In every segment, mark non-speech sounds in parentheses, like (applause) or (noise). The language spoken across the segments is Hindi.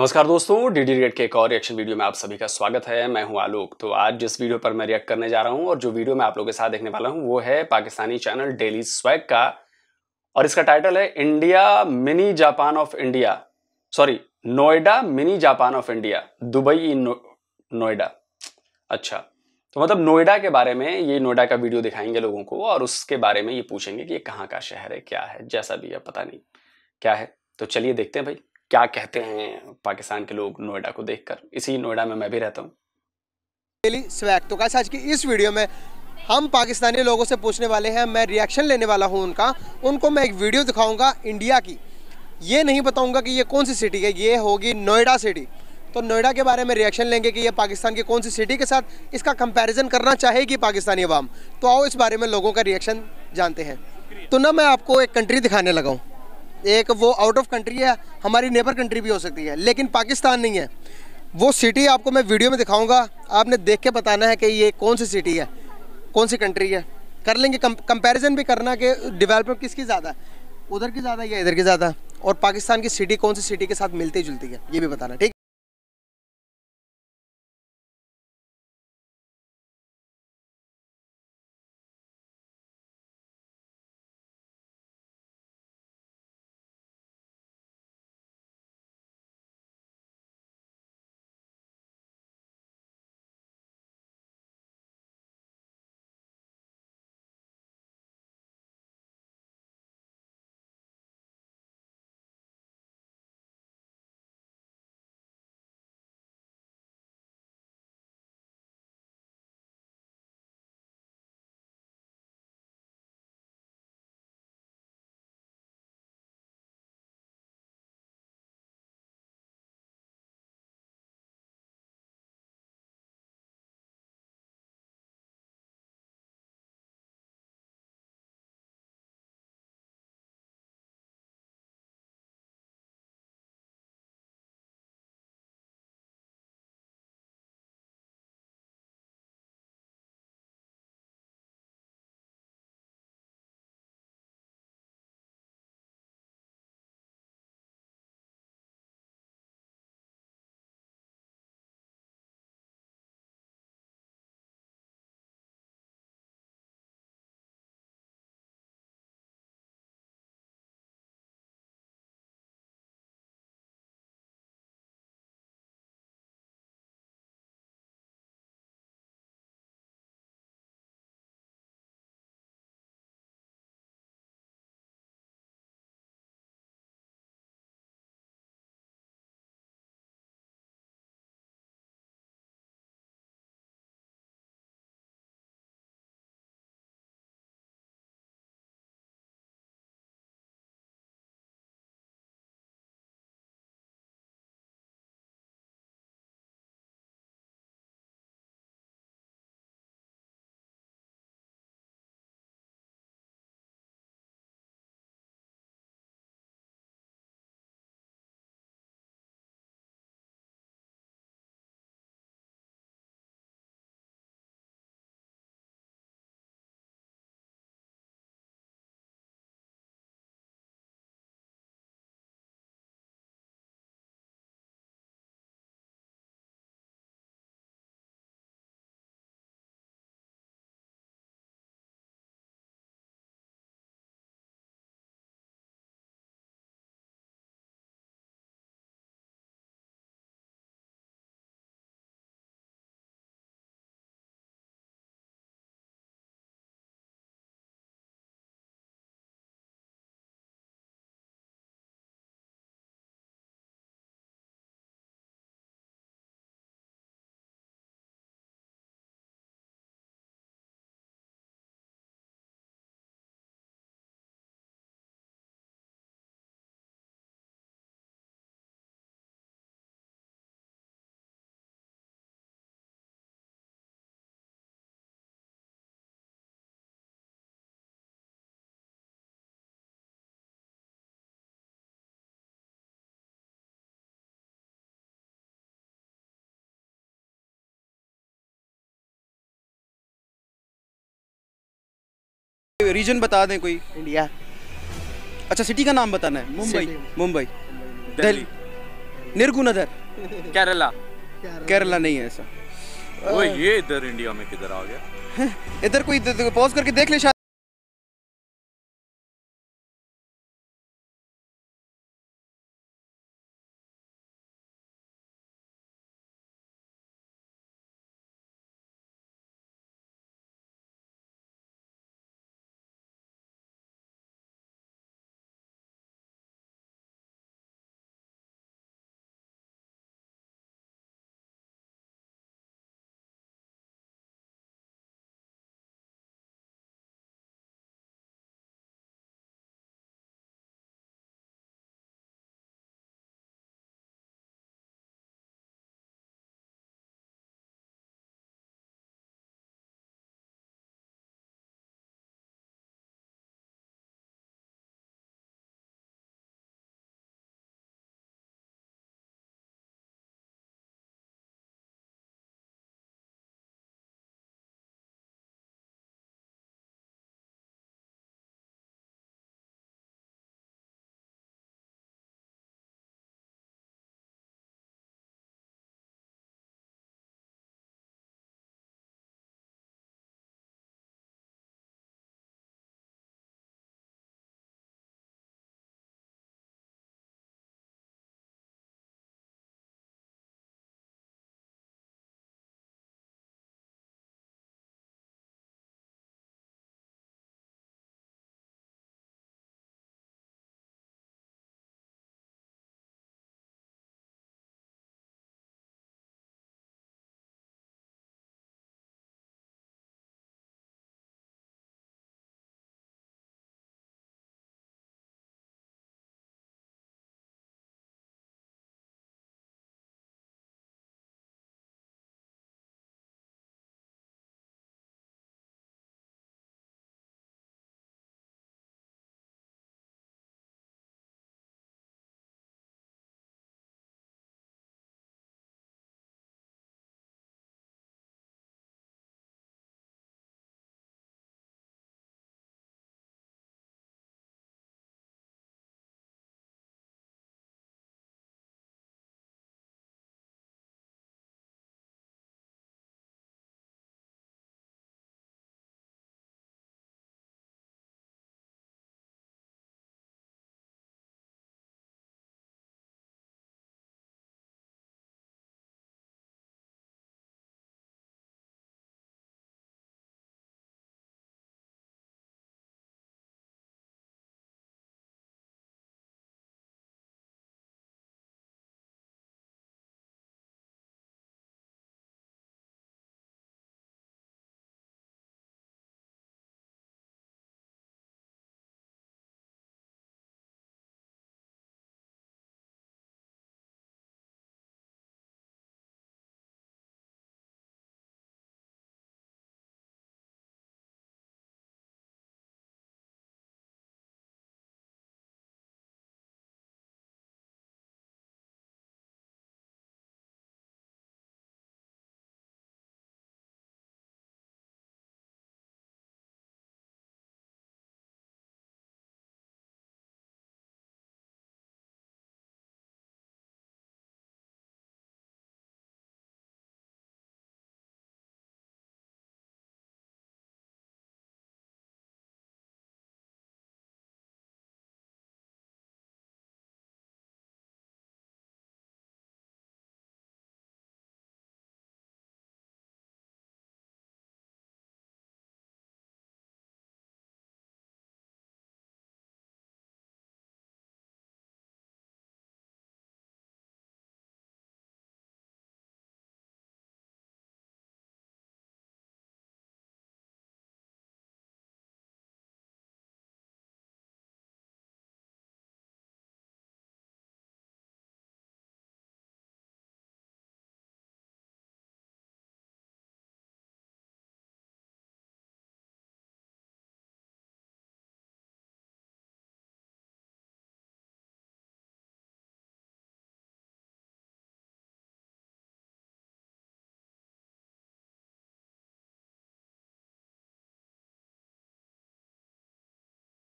नमस्कार दोस्तों डी डी रेड के एक और रिएक्शन वीडियो में आप सभी का स्वागत है मैं हूं आलोक तो आज जिस वीडियो पर मैं रिएक्ट करने जा रहा हूं और जो वीडियो मैं आप लोगों के साथ देखने वाला हूं वो है पाकिस्तानी चैनल डेली स्वैग का और इसका टाइटल है India mini Japan of India sorry Noida mini Japan of India Dubai in Noida अच्छा तो मतलब नोएडा के बारे में ये नोएडा का वीडियो दिखाएंगे लोगों को और उसके बारे में ये पूछेंगे कि ये कहाँ का शहर है क्या है जैसा भी है पता नहीं क्या है तो चलिए देखते हैं भाई क्या कहते हैं पाकिस्तान के लोग नोएडा को देखकर इसी नोएडा में मैं भी रहता हूँ स्वैग तो कैसे आज की इस वीडियो में हम पाकिस्तानी लोगों से पूछने वाले हैं मैं रिएक्शन लेने वाला हूं उनका उनको मैं एक वीडियो दिखाऊंगा इंडिया की ये नहीं बताऊंगा कि ये कौन सी सिटी है ये होगी नोएडा सिटी तो नोएडा के बारे में रिएक्शन लेंगे कि ये पाकिस्तान की कौन सी सिटी के साथ इसका कंपैरिजन करना चाहेगी पाकिस्तानी अवाम तो आओ इस बारे में लोगों का रिएक्शन जानते हैं तो ना मैं आपको एक कंट्री दिखाने लगाऊँ एक वो आउट ऑफ कंट्री है हमारी नेबर कंट्री भी हो सकती है लेकिन पाकिस्तान नहीं है वो सिटी आपको मैं वीडियो में दिखाऊंगा आपने देख के बताना है कि ये कौन सी सिटी है कौन सी कंट्री है कर लेंगे कंपैरिजन भी करना कि डेवलपमेंट किसकी ज़्यादा है उधर की ज़्यादा या इधर की ज़्यादा और पाकिस्तान की सिटी कौन सी सिटी के साथ मिलती जुलती है ये भी बताना ठीक कोई रीजन बता दें कोई इंडिया अच्छा सिटी का नाम बताना है मुंबई मुंबई दिल्ली निर्गुनधर (laughs) केरला केरला नहीं है ऐसा ये इधर इंडिया में किधर आ गया (laughs) इधर कोई पॉज करके देख ले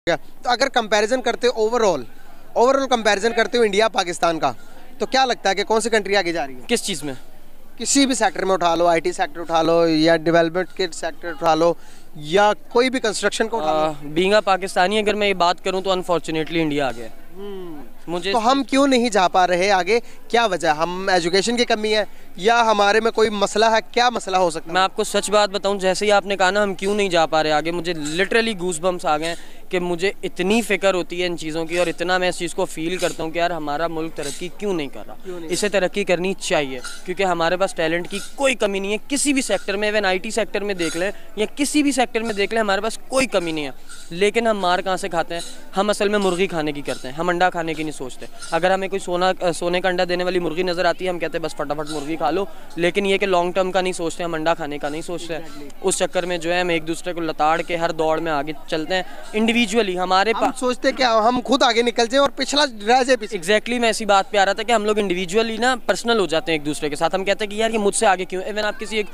तो अगर कंपैरिजन करते हो ओवरऑल ओवरऑल कंपैरिजन करते हो इंडिया पाकिस्तान का तो क्या लगता है कि कौन सी कंट्री आगे जा रही है किस चीज़ में किसी भी सेक्टर में उठा लो आईटी सेक्टर उठा लो या डेवलपमेंट के सेक्टर उठा लो या कोई भी कंस्ट्रक्शन को उठा लो बींगा पाकिस्तानी अगर मैं ये बात करूँ तो अनफॉर्चुनेटली इंडिया आगे हम्म। मुझे तो हम क्यों नहीं जा पा रहे आगे क्या वजह हम एजुकेशन की कमी है या हमारे में कोई मसला है क्या मसला हो सकता है मैं आपको सच बात बताऊं जैसे ही आपने कहा ना हम क्यों नहीं जा पा रहे आगे मुझे लिटरली गूस बम्स आ गए हैं कि मुझे इतनी फ़िक्र होती है इन चीज़ों की और इतना मैं इस चीज़ को फील करता हूँ कि यार हमारा मुल्क तरक्की क्यों नहीं कर रहा इसे तरक्की करनी चाहिए क्योंकि हमारे पास टैलेंट की कोई कमी नहीं है किसी भी सेक्टर में इवन आई सेक्टर में देख लें या किसी भी सेक्टर में देख लें हमारे पास कोई कमी नहीं है लेकिन हम मार कहाँ से खाते हैं हम असल में मुर्गी खाने की करते हैं हम अंडा खाने की नहीं सोचते अगर हमें कोई सोना सोने का अंडा देने वाली मुर्गी नज़र आती है हम कहते हैं बस फटाफट मुर्गी खा लो लेकिन ये कि लॉन्ग टर्म का नहीं सोचते हम अंडा खाने का नहीं सोचते उस चक्कर में जो है हम एक दूसरे को लताड़ के हर दौड़ में आगे चलते हैं इंडिविजुअल इंडिविजुअली हमारे हम सोचते क्या हम खुद आगे निकल जाए और पिछला रह जाए एग्जैक्टली exactly, मैं इसी बात पे आ रहा था कि हम लोग इंडिविजुअली ना पर्सनल हो जाते हैं एक दूसरे के साथ हम कहते हैं कि यार ये मुझसे आगे क्यों इवन आप किसी एक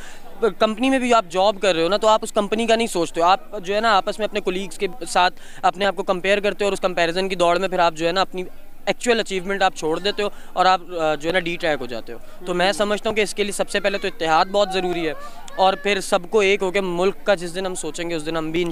कंपनी में भी आप जॉब कर रहे हो ना तो आप उस कंपनी का नहीं सोचते हो आप जो है ना आपस में अपने कोलीग्स के साथ अपने आप को कंपेयर करते हो और उस कंपेरिजन की दौड़ में फिर आप जो है ना अपनी एक्चुअल अचीवमेंट आप छोड़ देते हो और आप जो है ना डी ट्रैक हो जाते हो तो मैं समझता हूँ कि इसके लिए सबसे पहले तो इतिहाद बहुत ज़रूरी है और फिर सबको एक होकर मुल्क का जिस दिन हम सोचेंगे उस दिन हम भी इन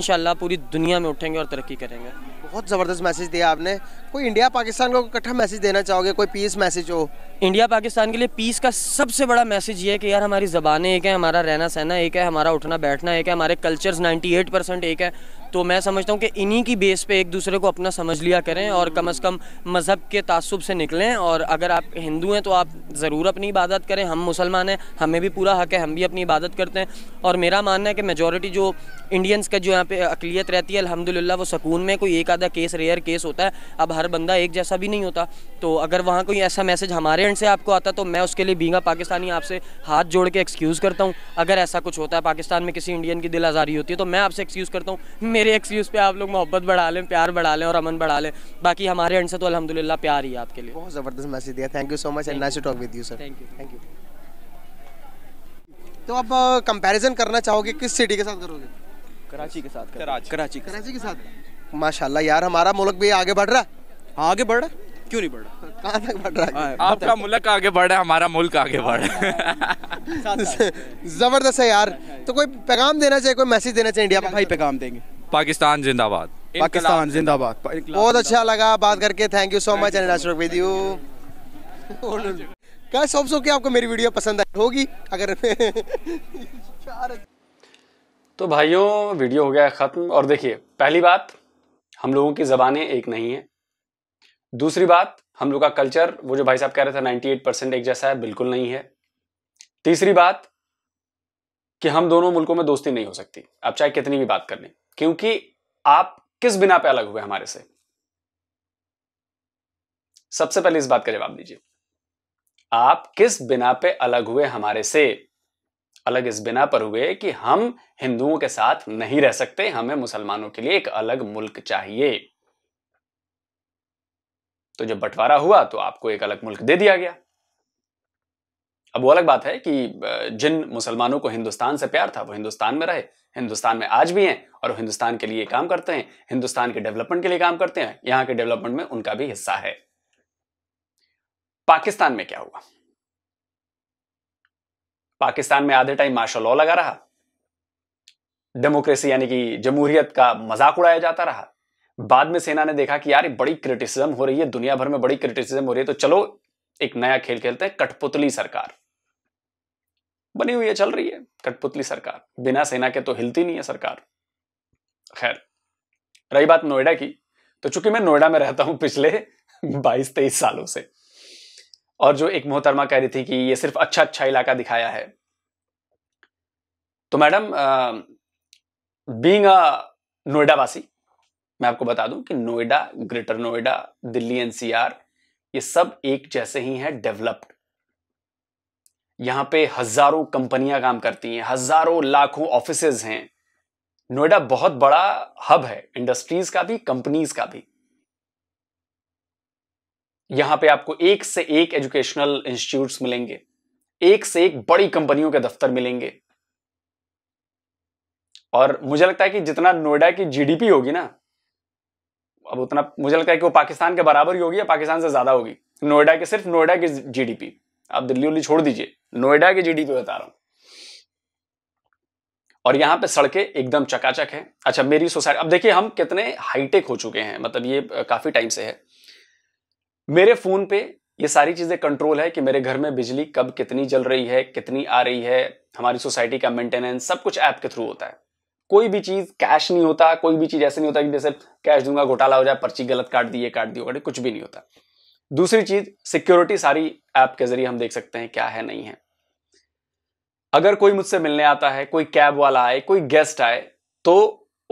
शाला पूरी दुनिया में उठेंगे और तरक्की करेंगे बहुत ज़बरदस्त मैसेज दिया आपने कोई इंडिया पाकिस्तान को इकट्ठा मैसेज देना चाहोगे कोई पीस मैसेज हो इंडिया पाकिस्तान के लिए पीस का सबसे बड़ा मैसेज ये है कि यार हमारी ज़बानें एक है हमारा रहना सहना एक है हमारा उठना बैठना एक है हमारे कल्चर्स 98 परसेंट एक है तो मैं समझता हूँ कि इन्हीं की बेस पे एक दूसरे को अपना समझ लिया करें और कम अज़ कम मज़हब के तसब से निकलें और अगर आप हिंदू हैं तो आप ज़रूर अपनी इबादत करें हम मुसलमान हैं हमें भी पूरा हक है हम भी अपनी इबादत करते हैं और मेरा मानना है कि मेजोरिटी जो इंडियंस का जो यहाँ पे अकलीत रहती है अलहमदिल्ला वो सकून में कोई एक ज़्यादा केस रेयर केस होता है अब हर बंदा एक जैसा भी नहीं होता तो अगर वहाँ कोई ऐसा मैसेज हमारे एंड से आपको आता तो मैं उसके लिए बीघा पाकिस्तानी आपसे हाथ जोड़ के एक्सक्यूज़ करता हूँ अगर ऐसा कुछ होता है पाकिस्तान में किसी इंडियन की दिल आज़ारी होती है तो मैं आपसे एक्सक्यूज़ करता हूँ मेरे एक्सक्यूज़ पर आप लोग मोहब्बत बढ़ा लें प्यार बढ़ा लें और अमन बढ़ा लें बाकी हमारे एंड से तो अलहमदिल्ला प्यार ही आपके लिए बहुत ज़बरदस्त मैसेज दिया thank you so much and nice talk with you sir thank you thank you तो आप कंपैरिजन uh, करना चाहोगे किस सिटी के साथ करोगे कराची के साथ कराची कराची के साथ माशाल्लाह यार हमारा मुल्क भी आगे बढ़ रहा है आगे बढ़ रहा है क्यों नहीं बढ़ रहा कहाँ तक बढ़ रहा है हाँ, आपका मुल्क आगे बढ़ रहा है हमारा मुल्क आगे बढ़ रहा है (laughs) ज़बरदस्त है यार तो कोई पैगाम देना चाहिए कोई मैसेज देना चाहिए इंडिया में भाई पैगाम देंगे पाकिस्तान जिंदाबाद पाकिस्तान जिंदाबाद बहुत अच्छा लगा बात करके thank you so much with you guys hope so कि आपको मेरी वीडियो पसंद आई होगी अगर (laughs) तो भाइयों वीडियो हो गया ख़त्म और देखिए पहली बात हम लोगों की ज़बानें एक नहीं है दूसरी बात हम लोग का कल्चर वो जो भाई साहब कह रहे थे 98 परसेंट एक जैसा है बिल्कुल नहीं है तीसरी बात कि हम दोनों मुल्कों में दोस्ती नहीं हो सकती आप चाहे कितनी भी बात कर लें क्योंकि आप किस बिना पे अलग हुए हमारे से सबसे पहले इस बात का जवाब दीजिए आप किस बिना पे अलग हुए हमारे से अलग इस बिना पर हुए कि हम हिंदुओं के साथ नहीं रह सकते हमें मुसलमानों के लिए एक अलग मुल्क चाहिए तो जब बंटवारा हुआ तो आपको एक अलग मुल्क दे दिया गया अब वो अलग बात है कि जिन मुसलमानों को हिंदुस्तान से प्यार था वो हिंदुस्तान में रहे हिंदुस्तान में आज भी हैं और हिंदुस्तान के लिए काम करते हैं हिंदुस्तान के डेवलपमेंट के लिए काम करते हैं यहां के डेवलपमेंट में उनका भी हिस्सा है पाकिस्तान में क्या हुआ पाकिस्तान में आधे टाइम मार्शल लॉ लगा रहा डेमोक्रेसी यानी कि जमहूरियत का मजाक उड़ाया जाता रहा बाद में सेना ने देखा कि यार बड़ी क्रिटिसिज्म हो रही है दुनिया भर में बड़ी क्रिटिसिज्म हो रही है तो चलो एक नया खेल खेलते हैं कठपुतली सरकार बनी हुई है चल रही है कठपुतली सरकार बिना सेना के तो हिलती नहीं है सरकार खैर रही बात नोएडा की तो चूंकि मैं नोएडा में रहता हूं पिछले (laughs) बाईस तेईस सालों से और जो एक मोहतरमा कह रही थी कि ये सिर्फ अच्छा अच्छा इलाका दिखाया है तो मैडम बींग नोएडा वासी मैं आपको बता दूं कि नोएडा ग्रेटर नोएडा दिल्ली एनसीआर ये सब एक जैसे ही है डेवलप्ड यहां पे हजारों कंपनियां काम करती हैं हजारों लाखों ऑफिस हैं नोएडा बहुत बड़ा हब है इंडस्ट्रीज का भी कंपनीज का भी यहां पे आपको एक से एक एजुकेशनल इंस्टीट्यूट मिलेंगे एक से एक बड़ी कंपनियों के दफ्तर मिलेंगे और मुझे लगता है कि जितना नोएडा की जीडीपी होगी ना अब उतना मुझे लगता है कि वो पाकिस्तान के बराबर ही होगी या पाकिस्तान से ज्यादा होगी नोएडा के सिर्फ नोएडा की जीडीपी आप दिल्ली उल्ली छोड़ दीजिए नोएडा की जीडीपी बता रहा हूं और यहां पे सड़कें एकदम चकाचक हैं अच्छा मेरी सोसाइटी अब देखिए हम कितने हाईटेक हो चुके हैं मतलब ये काफ़ी टाइम से है मेरे फोन पे ये सारी चीजें कंट्रोल है कि मेरे घर में बिजली कब कितनी जल रही है कितनी आ रही है हमारी सोसाइटी का मेंटेनेंस सब कुछ ऐप के थ्रू होता है कोई भी चीज कैश नहीं होता कोई भी चीज ऐसे नहीं होता कि जैसे कैश दूंगा घोटाला हो जाए पर्ची गलत काट दी ये काट दी काट कुछ भी नहीं होता दूसरी चीज सिक्योरिटी सारी ऐप के जरिए हम देख सकते हैं क्या है नहीं है अगर कोई मुझसे मिलने आता है कोई कैब वाला आए कोई गेस्ट आए तो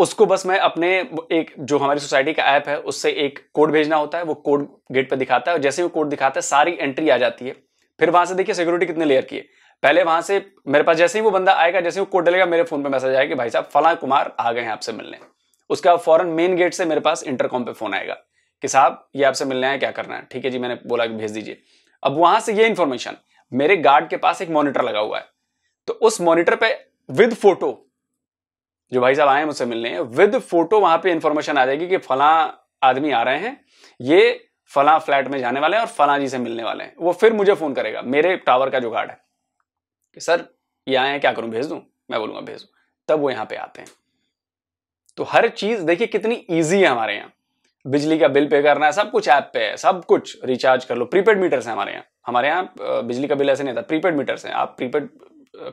उसको बस मैं अपने एक जो हमारी सोसाइटी का ऐप है उससे एक कोड भेजना होता है वो कोड गेट पर दिखाता है और जैसे वो कोड दिखाता है सारी एंट्री आ जाती है फिर वहां से देखिए सिक्योरिटी कितने लेयर की है पहले वहां से मेरे पास जैसे ही वो बंदा आएगा जैसे वो कोड डलेगा मेरे फोन पर मैसेज आएगा कि भाई साहब फला कुमार आ गए हैं आपसे मिलने उसके बाद फॉरन मेन गेट से मेरे पास इंटरकॉम पे फोन आएगा कि साहब ये आपसे मिलने आए क्या करना है ठीक है जी मैंने बोला कि भेज दीजिए अब वहां से ये इन्फॉर्मेशन मेरे गार्ड के पास एक मॉनिटर लगा हुआ है तो उस मॉनिटर पे विद फोटो जो भाई साहब आए हैं मुझसे मिलने विद फोटो वहां पे इंफॉर्मेशन आ जाएगी कि फला आदमी आ रहे हैं ये फला फ्लैट में जाने वाले हैं और फला जी से मिलने वाले हैं वो फिर मुझे फोन करेगा मेरे टावर का जो गार्ड है कि सर ये आए हैं क्या करूं भेज दू मैं बोलूंगा भेज दू तब वो यहाँ पे आते हैं तो हर चीज देखिए कितनी ईजी है हमारे यहाँ बिजली का बिल पे करना है सब कुछ ऐप पे है सब कुछ रिचार्ज कर लो प्रीपेड मीटर है हमारे यहाँ हमारे यहाँ बिजली का बिल ऐसे नहीं था प्रीपेड मीटर है आप प्रीपेड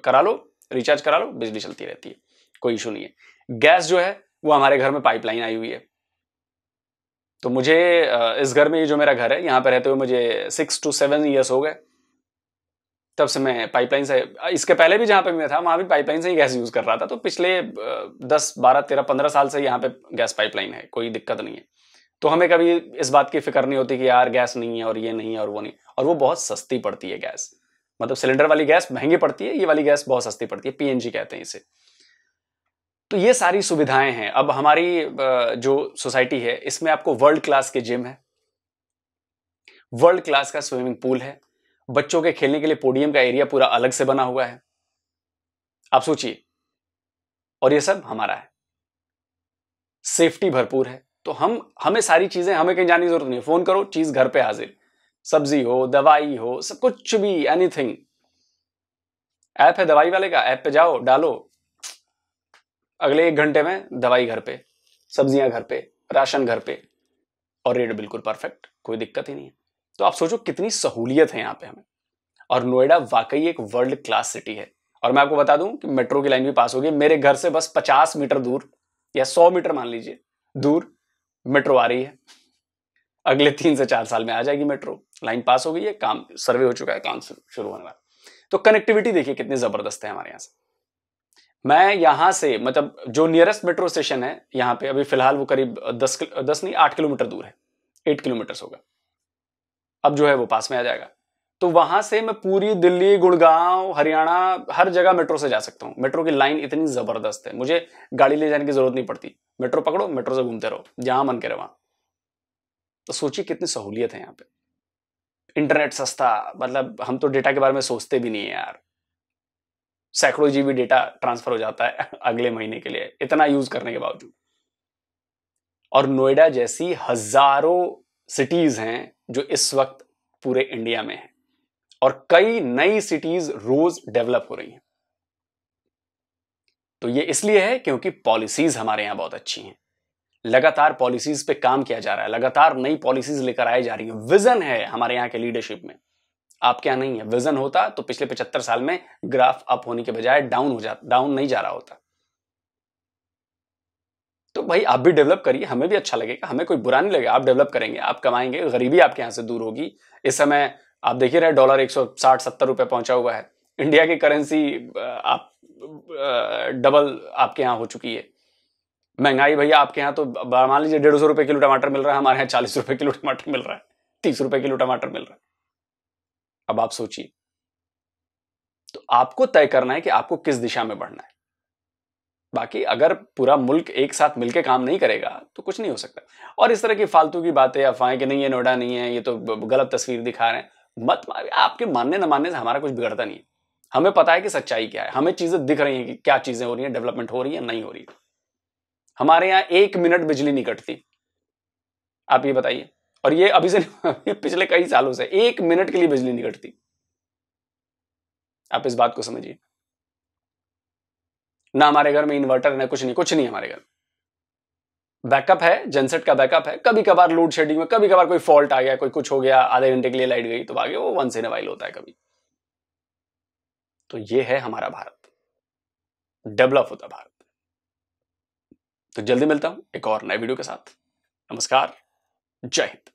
करा लो रिचार्ज करा लो बिजली चलती रहती है कोई इशू नहीं है गैस जो है वो हमारे घर में पाइपलाइन आई हुई है तो मुझे इस घर में ये जो मेरा घर है यहाँ पर रहते हुए मुझे सिक्स टू सेवन ईयर्स हो गए तब से मैं पाइपलाइन से इसके पहले भी जहाँ पे मैं था वहाँ भी पाइपलाइन से ही गैस यूज़ कर रहा था तो पिछले दस बारह तेरह पंद्रह साल से यहाँ पे गैस पाइपलाइन है कोई दिक्कत नहीं है तो हमें कभी इस बात की फिक्र नहीं होती कि यार गैस नहीं है और ये नहीं है और वो नहीं और वो बहुत सस्ती पड़ती है गैस मतलब सिलेंडर वाली गैस महंगी पड़ती है ये वाली गैस बहुत सस्ती पड़ती है पीएनजी कहते हैं इसे तो ये सारी सुविधाएं हैं अब हमारी जो सोसाइटी है इसमें आपको वर्ल्ड क्लास के जिम है वर्ल्ड क्लास का स्विमिंग पूल है बच्चों के खेलने के लिए पोडियम का एरिया पूरा अलग से बना हुआ है आप सोचिए और ये सब हमारा है सेफ्टी भरपूर है तो हम हमें सारी चीजें हमें कहीं जाने की जरूरत नहीं फोन करो चीज घर पे हाजिर सब्जी हो दवाई हो सब कुछ भी एनीथिंग ऐप है दवाई वाले का ऐप पे जाओ डालो अगले एक घंटे में दवाई घर पे सब्जियां घर पे राशन घर पे और रेट बिल्कुल परफेक्ट कोई दिक्कत ही नहीं है तो आप सोचो कितनी सहूलियत है यहाँ पे हमें और नोएडा वाकई एक वर्ल्ड क्लास सिटी है और मैं आपको बता दूं कि मेट्रो की लाइन भी पास होगी मेरे घर से बस 50 मीटर दूर या 100 मीटर मान लीजिए दूर मेट्रो आ रही है अगले तीन से चार साल में आ जाएगी मेट्रो लाइन पास हो गई है काम सर्वे हो चुका है काम शुरू होने वाला तो कनेक्टिविटी देखिए कितनी जबरदस्त है हमारे यहाँ से मैं यहाँ से मतलब जो नियरेस्ट मेट्रो स्टेशन है यहाँ पे अभी फिलहाल वो करीब दस दस नहीं आठ किलोमीटर दूर है एट किलोमीटर होगा अब जो है वो पास में आ जाएगा तो वहां से मैं पूरी दिल्ली गुड़गांव हरियाणा हर जगह मेट्रो से जा सकता हूँ मेट्रो की लाइन इतनी जबरदस्त है मुझे गाड़ी ले जाने की जरूरत नहीं पड़ती मेट्रो पकड़ो मेट्रो से घूमते रहो जहां मन करे वहां तो सोचिए कितनी सहूलियत है यहाँ पे इंटरनेट सस्ता मतलब हम तो डेटा के बारे में सोचते भी नहीं है यार सैकड़ों जीबी डेटा ट्रांसफर हो जाता है (laughs) अगले महीने के लिए इतना यूज करने के बावजूद और नोएडा जैसी हजारों सिटीज हैं जो इस वक्त पूरे इंडिया में है और कई नई सिटीज रोज डेवलप हो रही हैं तो ये इसलिए है क्योंकि पॉलिसीज हमारे यहां बहुत अच्छी हैं लगातार पॉलिसीज पे काम किया जा रहा है लगातार नई पॉलिसीज लेकर आई जा रही है विजन है हमारे यहाँ के लीडरशिप में आपके यहाँ नहीं है विजन होता तो पिछले पचहत्तर साल में ग्राफ अप होने के बजाय डाउन हो जाता डाउन नहीं जा रहा होता तो भाई आप भी डेवलप करिए हमें भी अच्छा लगेगा हमें कोई बुरा नहीं लगेगा आप डेवलप करेंगे आप कमाएंगे गरीबी आपके यहाँ से दूर होगी इस समय आप देखिए रहे डॉलर एक सौ साठ सत्तर रुपये पहुंचा हुआ है इंडिया की करेंसी आप डबल आपके यहाँ हो चुकी है महंगाई भैया आपके यहाँ तो मान लीजिए डेढ़ सौ रुपये किलो टमाटर मिल रहा है हमारे यहाँ चालीस रुपये किलो टमाटर मिल रहा है तीस रुपये किलो टमाटर मिल रहा है अब आप सोचिए तो आपको तय करना है कि आपको किस दिशा में बढ़ना है बाकी अगर पूरा मुल्क एक साथ मिलकर काम नहीं करेगा तो कुछ नहीं हो सकता और इस तरह की फालतू की बातें अफवाहें कि नहीं ये नोएडा नहीं है ये तो गलत तस्वीर दिखा रहे हैं मत आपके मानने न मानने से हमारा कुछ बिगड़ता नहीं है हमें पता है कि सच्चाई क्या है हमें चीजें दिख रही हैं कि क्या चीजें हो रही हैं डेवलपमेंट हो रही है नहीं हो रही है हमारे यहां एक मिनट बिजली नहीं कटती आप ये बताइए और ये अभी से अभी (laughs) पिछले कई सालों से एक मिनट के लिए बिजली नहीं कटती आप इस बात को समझिए ना हमारे घर में इन्वर्टर ना कुछ नहीं कुछ नहीं हमारे घर बैकअप है जनसेट का बैकअप है कभी कभार लोड शेडिंग में कभी कभार कोई फॉल्ट आ गया कोई कुछ हो गया आधे घंटे के लिए लाइट गई तो आगे वो वन से नवाइल होता है कभी तो ये है हमारा भारत डेवलप होता भारत तो जल्दी मिलता हूं एक और नए वीडियो के साथ नमस्कार जय हिंद